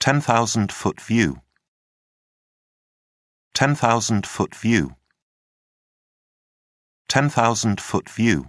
10,000 foot view. 10,000 foot view. 10,000 foot view.